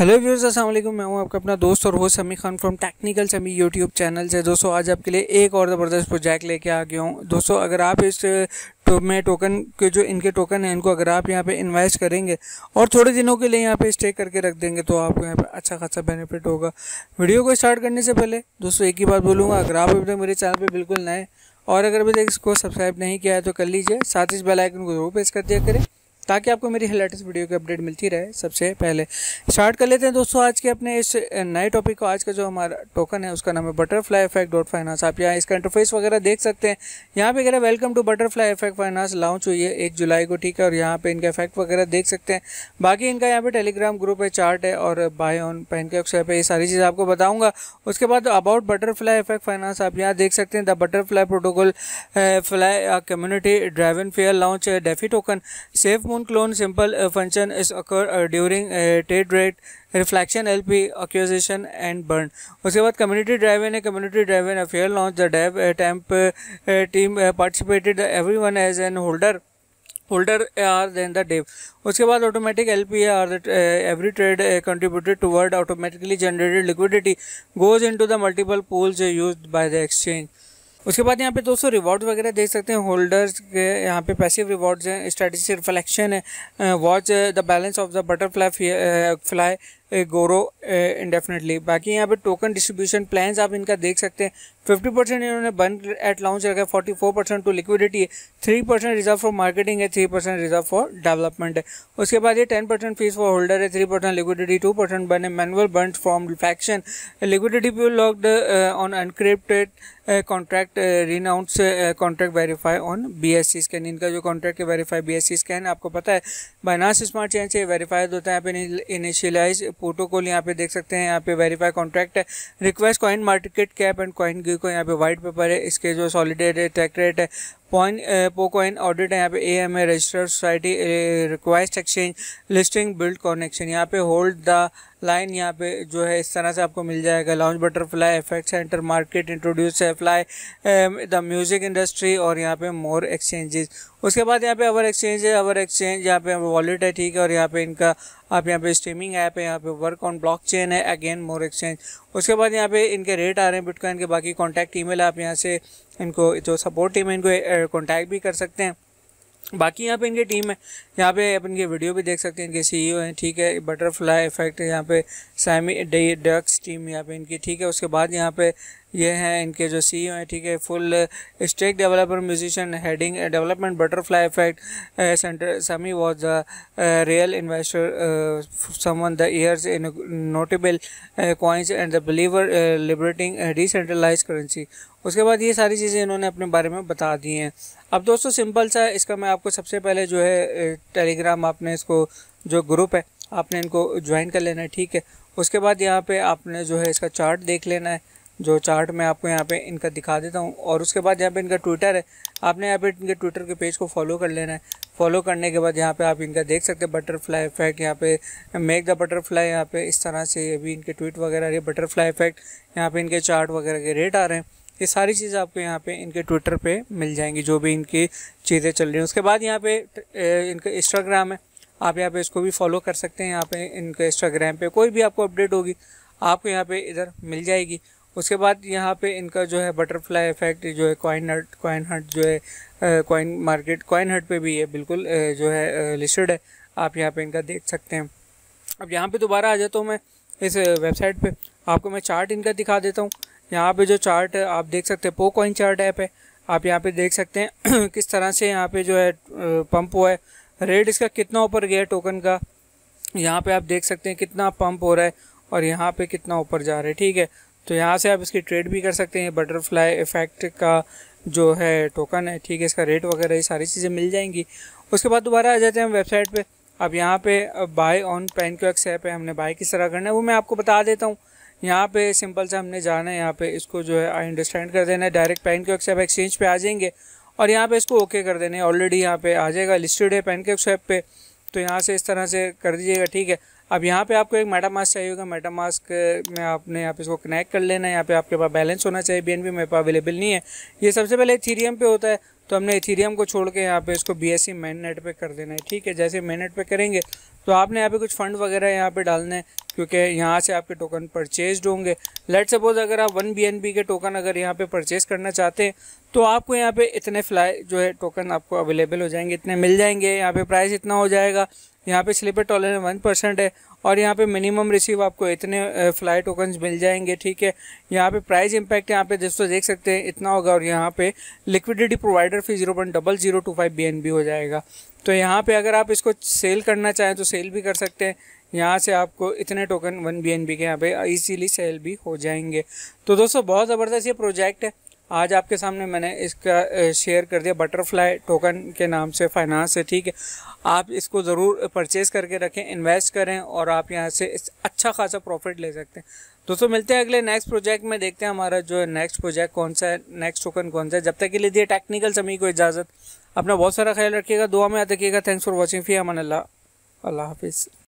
hello viewers असल मैं हूं आपका अपना दोस्त और host Sami Khan from technical Sami YouTube channel से दोस्तों आज आपके लिए एक और ज़बरदस्त प्रोजेक्ट लेके आ गया हूं दोस्तों अगर आप इस तो मैं टोकन के जो इनके टोकन हैं इनको अगर आप यहाँ पे इन्वेस्ट करेंगे और थोड़े दिनों के लिए यहाँ पे स्टे करके रख देंगे तो आपको यहाँ पे अच्छा खासा बेनिफिट होगा वीडियो को स्टार्ट करने से पहले दोस्तों एक ही बात बोलूँगा अगर आप अभी तक मेरे चैनल पर बिल्कुल नए और अगर अभी तक इसको सब्सक्राइब नहीं किया है तो कर लीजिए साथ ही इस बेलाइकन को जरूर प्रेस कर दिया करें ताकि आपको मेरी लेटेस्ट वीडियो की अपडेट मिलती रहे सबसे पहले स्टार्ट कर लेते हैं दोस्तों आज के अपने इस नए टॉपिक को आज का जो हमारा टोकन है उसका नाम है बटरफ्लाई इफेक्ट डॉट फाइनेंस आप यहाँ इसका इंटरफेस वगैरह देख सकते हैं यहाँ पे कह रहे हैं welcome to butterfly effect finance launch हुई है एक जुलाई को ठीक है और यहाँ पे इनका इफेक्ट वगैरह देख सकते हैं बाकी इनका यहाँ पे टेलीग्राम ग्रुप है चार्ट है और बाय ऑन पेनकेक्स है ये सारी चीज़ आपको बताऊँगा उसके बाद अबाउट बटरफ्लाई इफेक्ट फाइनेंस आप यहाँ देख सकते हैं the butterfly protocol fly community driven fair launch defi token safe cone-clone simple uh, function is occur uh, during uh, trade rate reflection L P acquisition and burn उसके बाद community driven community drive affair launch the dab temp team participated every one as an holder holder are then the dev उसके बाद automatic L P are every trade contributed toward automatically generated liquidity goes into the multiple pools used by the exchange उसके बाद यहाँ पे दोस्तों reward वगैरह देख सकते हैं होल्डर्स के यहाँ पे पैसिव रिवॉर्ड्स हैं स्ट्रेटजी रिफ्लेक्शन है watch the balance of the butterfly fly grow indefinitely बाकी यहाँ पे टोकन डिस्ट्रीब्यूशन प्लान्स आप इनका देख सकते हैं फिफ्टी परसेंट इन्होंने बंद एट लॉन्च रखा है फोर परसेंट टू लिक्विडिटी है three percent reserve for marketing है three percent reserve for development है उसके बाद ये ten percent fees for holder है three percent liquidity two percent burn है manual burn from faction liquidity pool locked on unencrypted contract renounce contract verify on B S C scan इनका जो contract है verify B S C scan आपको पता है बाइनास smart चैन से verified होता है इनिशियलाइज प्रोटोकॉल यहाँ पे देख सकते हैं यहाँ पे वेरीफाई कॉन्ट्रैक्ट है request coin market cap and coin गिर को यहाँ पे व्हाइट पेपर है इसके जो सॉलिडेट है टैक रेट है पॉइन पोको ऑडिट है यहाँ पे A M A register society request exchange listing build connection यहाँ पे होल्ड द लाइन यहाँ पे जो है इस तरह से आपको मिल जाएगा launch butterfly effect centre market introduce fly the music industry और यहाँ पे मोर एक्सचेंजेस उसके बाद यहाँ पे अवर एक्सचेंज है अवर एक्सचेंज यहाँ पे वॉलेट है ठीक है और यहाँ पे इनका आप यहाँ पे स्ट्रीमिंग ऐप है यहाँ पे वर्क ऑन ब्लॉकचेन है अगेन मोर एक्सचेंज उसके बाद यहाँ पे इनके रेट आ रहे हैं बिटकॉइन के बाकी कॉन्टैक्ट ईमेल आप यहाँ से इनको जो सपोर्ट टीम है इनको कॉन्टैक्ट भी कर सकते हैं बाकी यहाँ पे इनकी टीम है यहाँ पे आप इनके वीडियो भी देख सकते हैं इनके सीईओ हैं ठीक है बटरफ्लाई इफेक्ट यहाँ पे सैमी डक्स टीम यहाँ पे इनकी ठीक है उसके बाद यहाँ पे ये हैं इनके जो सी e हैं ठीक है full stack developer musician heading development butterfly effect centre Sami was the real investor summon the years in notable coins and the believer liberating decentralise currency उसके बाद ये सारी चीज़ें इन्होंने अपने बारे में बता दी हैं अब दोस्तों सिंपल सा इसका मैं आपको सबसे पहले जो है टेलीग्राम uh, आपने इसको जो ग्रुप है आपने इनको ज्वाइन कर लेना है ठीक है उसके बाद यहाँ पे आपने जो है इसका चार्ट देख लेना है जो चार्ट मैं आपको यहाँ पे इनका दिखा देता हूँ और उसके बाद यहाँ पे इनका ट्विटर है आपने यहाँ पे इनके ट्विटर के पेज को फॉलो कर लेना है फॉलो करने के बाद यहाँ पे आप इनका देख सकते हैं बटरफ्लाई इफेक्ट यहाँ पे मेक द बटरफ्लाई यहाँ पे इस तरह से अभी इनके ट्वीट वगैरह रही बटरफ्लाई इफेक्ट यहाँ पे इनके चार्ट वगैरह के रेट आ रहे हैं ये सारी चीज़ें आपको यहाँ पे इनके ट्विटर पे मिल जाएंगी जो भी इनकी चीज़ें चल रही हैं उसके बाद यहाँ पे इनका इंस्टाग्राम है आप यहाँ पे इसको भी फॉलो कर सकते हैं यहाँ पे इनके इंस्टाग्राम पे कोई भी आपको अपडेट होगी आपको यहाँ पे इधर मिल जाएगी उसके बाद यहाँ पे इनका जो है बटरफ्लाई इफेक्ट जो है कॉइन हट कॉइन हट जो है कॉइन मार्केट कॉइन हट पे भी ये बिल्कुल जो है लिस्टेड है आप यहाँ पे इनका देख सकते हैं अब यहाँ पे दोबारा आ जाता हूँ मैं इस वेबसाइट पे आपको मैं चार्ट इनका दिखा देता हूँ यहाँ पे जो चार्ट आप देख सकते हैं पो कॉइन चार्ट ऐप है आप यहाँ पे देख सकते हैं किस तरह से यहाँ पे जो है पंप हुआ है रेट इसका कितना ऊपर गया टोकन का यहाँ पर आप देख सकते हैं कितना पम्प हो रहा है और यहाँ पे कितना ऊपर जा रहा है ठीक है तो यहाँ से आप इसकी ट्रेड भी कर सकते हैं बटरफ्लाई इफेक्ट का जो है टोकन है ठीक है इसका रेट वगैरह ये सारी चीज़ें मिल जाएंगी उसके बाद दोबारा आ जाते हैं हम वेबसाइट पे अब यहाँ पे buy on pen Q X app है हमने बाय किस तरह करना है वो मैं आपको बता देता हूँ यहाँ पे सिंपल से हमने जाना है यहाँ पे इसको जो है आई अंडरस्टैंड कर देना है direct pen Q X app exchange पर आ जाएंगे और यहाँ पे इसको ओके कर देना है ऑलरेडी यहाँ पे आ जाएगा लिस्टेड है पेन क्यू एक्स ऐप पे तो यहाँ से इस तरह से कर दीजिएगा ठीक है अब यहाँ पे आपको एक मेटा मास्क चाहिए होगा मेटा मास्क में आपने यहाँ पे इसको कनेक्ट कर लेना है यहाँ पे आपके पास बैलेंस होना चाहिए बी मेरे पास अवेलेबल नहीं है ये सबसे पहले थीरियम पे होता है तो हमने इथीरियम को छोड़ के यहाँ पे इसको बी एस मेन नेट पर कर देना है ठीक है जैसे मेन नेट पर करेंगे तो आपने यहाँ पे कुछ फंड वगैरह यहाँ पे डालने हैं क्योंकि यहाँ से आपके टोकन परचेज होंगे लेट सपोज अगर आप वन बी के टोकन अगर यहाँ पे परचेज करना चाहते हैं तो आपको यहाँ पे इतने फ्लाई जो है टोकन आपको अवेलेबल हो जाएंगे इतने मिल जाएंगे यहाँ पे प्राइस इतना हो जाएगा यहाँ पे स्लीपर टॉलरेंस वन परसेंट है और यहाँ पे मिनिमम रिसीव आपको इतने फ्लाई टोकन्स मिल जाएंगे ठीक है यहाँ पे प्राइस इम्पैक्ट यहाँ पे दोस्तों देख सकते हैं इतना होगा और यहाँ पे liquidity provider fee zero point double zero two five बी हो जाएगा तो यहाँ पे अगर आप इसको सेल करना चाहें तो सेल भी कर सकते हैं यहाँ से आपको इतने टोकन वन बी के यहाँ पर ईजीली सेल भी हो जाएंगे तो दोस्तों बहुत ज़बरदस्त ये प्रोजेक्ट है आज आपके सामने मैंने इसका शेयर कर दिया बटरफ्लाई टोकन के नाम से फाइनेंस से ठीक है आप इसको ज़रूर परचेज़ करके रखें इन्वेस्ट करें और आप यहाँ से अच्छा खासा प्रॉफिट ले सकते हैं दोस्तों मिलते हैं अगले नेक्स्ट प्रोजेक्ट में देखते हैं हमारा जो नेक्स्ट प्रोजेक्ट कौन सा है नेक्स्ट टोकन कौन सा है जब तक के लिए दिए टेक्निकल समी को इजाज़त अपना बहुत सारा ख्याल रखिएगा दुआ में याद रखिएगा थैंक्स फॉर वॉचिंग फी अमन अल्लाह अल्लाह हाफिज़